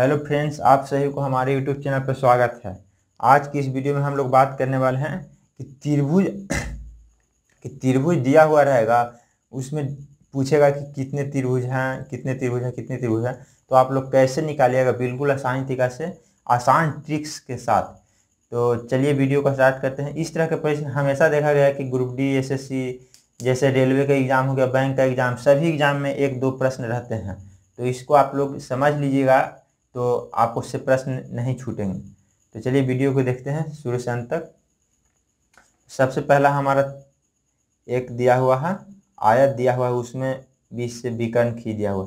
hello friends आप सभी को हमारे यूट्यूब चैनल पर स्वागत है आज की इस वीडियो में हम लोग बात करने वाले हैं कि त्रिभुज कि त्रिभुज दिया हुआ रहेगा उसमें पूछेगा कि कितने त्रिभुज हैं कितने त्रिभुज हैं कितने त्रिभुज हैं तो आप लोग कैसे निकालिएगा बिल्कुल आसान तरीका से आसान ट्रिक्स के साथ तो चलिए वीडियो का स्टार्ट करते हैं इस तरह के प्रश्न हमेशा देखा गया है कि ग्रुप डी एस जैसे रेलवे का एग्ज़ाम हो गया बैंक का एग्ज़ाम सभी एग्ज़ाम में एक दो प्रश्न रहते हैं तो इसको आप लोग समझ लीजिएगा तो आप उससे प्रश्न नहीं छूटेंगे तो चलिए वीडियो को देखते हैं शुरू से अंत तक सबसे पहला हमारा एक दिया हुआ है आयत दिया हुआ है उसमें बीस से विकर्ण खी दिया हुआ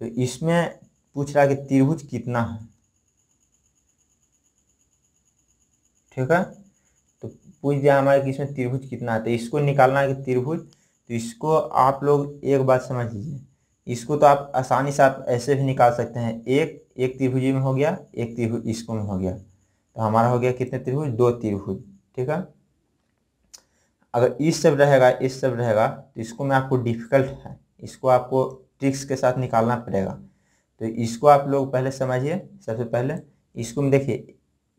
तो इसमें पूछ रहा कि त्रिभुज कितना है ठीक है तो पूछ दिया हमारे कि इसमें त्रिभुज कितना है तो इसको निकालना है कि त्रिभुज तो इसको आप लोग एक बात समझ लीजिए इसको तो आप आसानी से आप ऐसे भी निकाल सकते हैं एक एक त्रिभुज में हो गया एक त्रिभुज इसको में हो गया तो हमारा हो गया कितने त्रिभुज दो त्रिभुज ठीक है अगर इस सब रहेगा इस सब रहेगा तो इसको में आपको डिफिकल्ट है इसको आपको ट्रिक्स के साथ निकालना पड़ेगा तो इसको आप लोग पहले समझिए सबसे पहले इसको में देखिए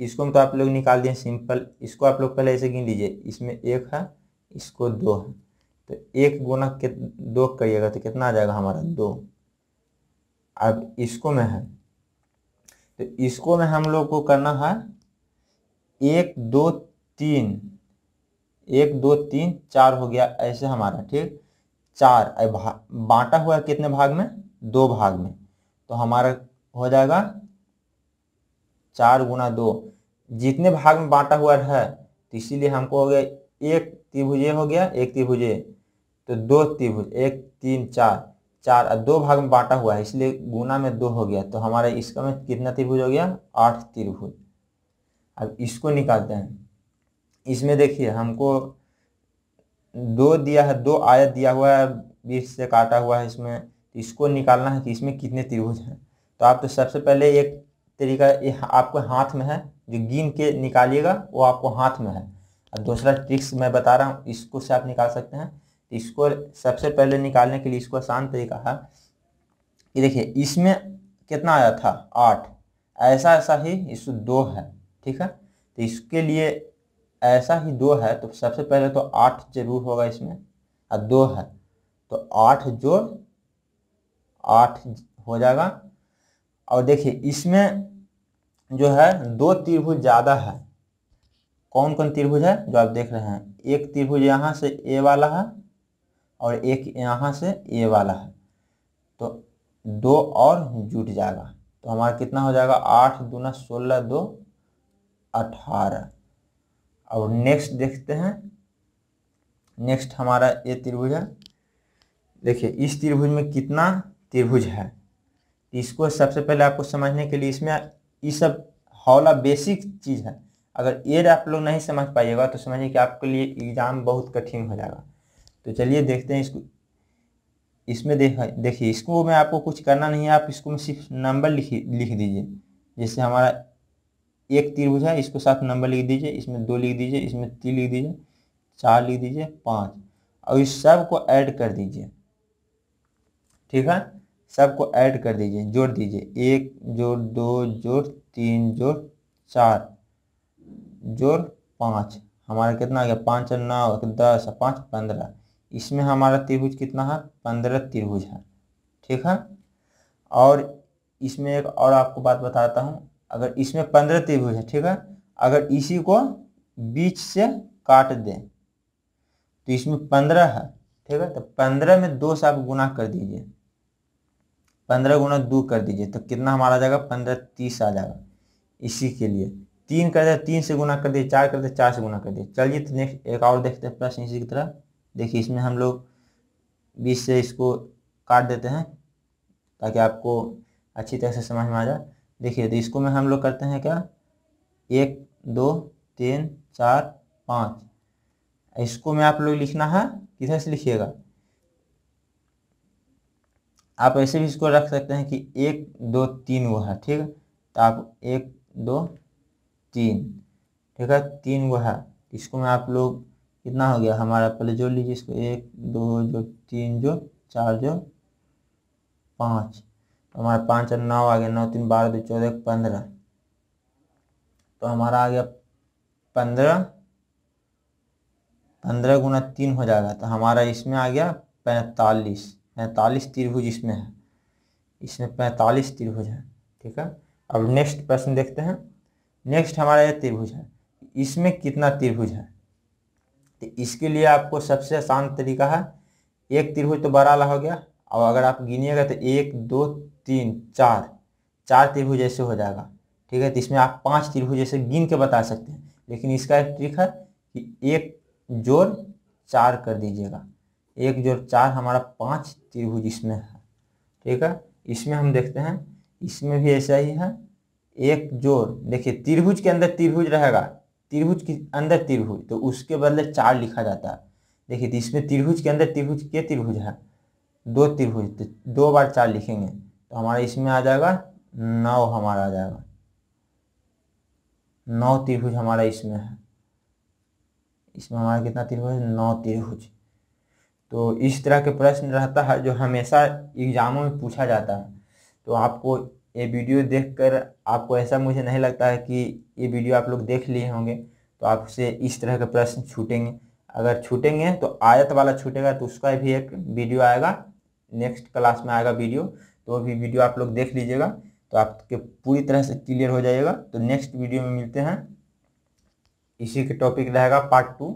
इसको में तो आप लोग निकाल दिए सिंपल इसको आप लोग पहले ऐसे गिन लीजिए इसमें एक है इसको दो है तो एक गुना के दो करिएगा तो कितना आ जाएगा हमारा दो अब इसको में है तो इसको में हम लोग को करना है एक दो तीन एक दो तीन चार हो गया ऐसे हमारा ठीक चार बांटा हुआ है कितने भाग में दो भाग में तो हमारा हो जाएगा चार गुना दो जितने भाग में बांटा हुआ है तो इसीलिए हमको हो गया एक त्रिभुजे हो गया एक त्रिभुजे तो दो त्रिभुज एक तीन चार चार और दो भाग में बांटा हुआ है इसलिए गुना में दो हो गया तो हमारे इसका में कितना त्रिभुज हो गया आठ त्रिभुज अब इसको निकालते हैं इसमें देखिए हमको दो दिया है दो आयत दिया हुआ है बीस से काटा हुआ है इसमें तो इसको निकालना है कि इसमें कितने त्रिभुज हैं तो आप तो सबसे पहले एक तरीका ये आपको हाथ में है जो गिन के निकालिएगा वो आपको हाथ में है और दूसरा ट्रिक्स मैं बता रहा हूँ इसको से आप निकाल सकते हैं इसको सबसे पहले निकालने के लिए इसको आसान तरीका है कि देखिए इसमें कितना आया था आठ ऐसा ऐसा ही इस दो है ठीक है तो इसके लिए ऐसा ही दो है तो सबसे पहले तो आठ जरूर होगा इसमें और दो है तो आठ जोड़ आठ हो जाएगा और देखिए इसमें जो है दो त्रिभुज ज़्यादा है कौन कौन त्रिभुज है जो आप देख रहे हैं एक त्रिभुज यहाँ से ए वाला है और एक यहाँ से ए वाला है तो दो और जुट जाएगा तो हमारा कितना हो जाएगा आठ दूना सोलह दो अठारह और नेक्स्ट देखते हैं नेक्स्ट हमारा ये त्रिभुज है देखिए इस त्रिभुज में कितना त्रिभुज है इसको सबसे पहले आपको समझने के लिए इसमें ये सब हौला बेसिक चीज़ है अगर ये आप लोग नहीं समझ पाइएगा तो समझिए कि आपके लिए एग्ज़ाम बहुत कठिन हो जाएगा तो चलिए देखते हैं इसको इसमें देखा देखिए इसको मैं आपको कुछ करना नहीं है आप इसको में सिर्फ नंबर लिख लिख दीजिए जैसे हमारा एक त्रिभुज है इसको साथ नंबर लिख दीजिए इसमें दो लिख दीजिए इसमें तीन लिख दीजिए चार लिख दीजिए पाँच और इस सब को ऐड कर दीजिए ठीक है सबको ऐड कर दीजिए जोड़ दीजिए एक जोड़ दो जोड़ तीन जोड़ चार जोड़ पाँच हमारा कितना आ गया पाँच नौ दस पाँच पंद्रह इसमें हमारा त्रिभुज कितना है पंद्रह त्रिभुज है ठीक है और इसमें एक और आपको बात बताता हूँ अगर इसमें पंद्रह त्रिभुज है ठीक है अगर इसी को बीच से काट दें तो इसमें पंद्रह है ठीक है तो पंद्रह में दो से आप गुना कर दीजिए पंद्रह गुना दो कर दीजिए तो कितना हमारा आ जाएगा पंद्रह तीस आ जाएगा इसी के लिए तीन कर दे तीन से गुना कर दिए चार कर दे चार से गुना कर दिए चलिए तो नेक्स्ट एक और देखते हैं प्रश्न इसी की तरह देखिए इसमें हम लोग बीस से इसको काट देते हैं ताकि आपको अच्छी तरह से समझ में आ जाए देखिए तो इसको में हम लोग करते हैं क्या एक दो तीन चार पाँच इसको में आप लोग लिखना है किधर से लिखिएगा आप ऐसे भी इसको रख सकते हैं कि एक दो तीन वो है ठीक है तो आप एक दो तीन ठीक है तीन वो है इसको में आप लोग कितना हो गया हमारा पहले जोड़ लीजिए इसको एक दो जो तीन जो चार जो पाँच तो हमारा पाँच और नौ आ गया नौ तीन बारह दो चौदह पंद्रह तो हमारा आ गया पंद्रह पंद्रह गुना तीन हो जाएगा तो हमारा इसमें आ गया पैंतालीस पैंतालीस त्रिभुज इसमें है इसमें पैंतालीस त्रिभुज है ठीक है अब नेक्स्ट प्रश्न देखते हैं नेक्स्ट हमारा ये त्रिभुज है इसमें कितना त्रिभुज है तो इसके लिए आपको सबसे आसान तरीका है एक त्रिभुज तो बड़ा वाला हो गया और अगर आप गिनिएगा तो एक दो तीन चार चार त्रिभुज ऐसे हो जाएगा ठीक है तो इसमें आप पांच त्रिभुज ऐसे गिन के बता सकते हैं लेकिन इसका एक ट्रिक है कि एक जोर चार कर दीजिएगा एक जोर चार हमारा पांच त्रिभुज इसमें है ठीक है इसमें हम देखते हैं इसमें भी ऐसा ही है एक जोर देखिए त्रिभुज के अंदर त्रिभुज रहेगा त्रिभुज के अंदर त्रिभुज तो उसके बदले चार लिखा जाता है देखिए तो इसमें त्रिभुज के अंदर त्रिभुज के त्रिभुज है दो त्रिभुज तो दो बार चार लिखेंगे तो हमारा इसमें आ जाएगा नौ हमारा आ जाएगा नौ त्रिभुज हमारा इसमें है इसमें हमारा कितना त्रिभुज नौ त्रिभुज तो इस तरह के प्रश्न रहता है जो हमेशा एग्जामों में पूछा जाता है तो आपको ये वीडियो देखकर आपको ऐसा मुझे नहीं लगता है कि ये वीडियो आप लोग देख लिए होंगे तो आपसे इस तरह के प्रश्न छूटेंगे अगर छूटेंगे तो आयत वाला छूटेगा तो उसका भी एक वीडियो आएगा नेक्स्ट क्लास में आएगा वीडियो तो भी वीडियो आप लोग देख लीजिएगा तो आपके पूरी तरह से क्लियर हो जाएगा तो नेक्स्ट वीडियो में मिलते हैं इसी के टॉपिक रहेगा पार्ट टू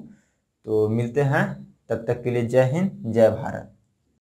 तो मिलते हैं तब तक के लिए जय हिंद जय भारत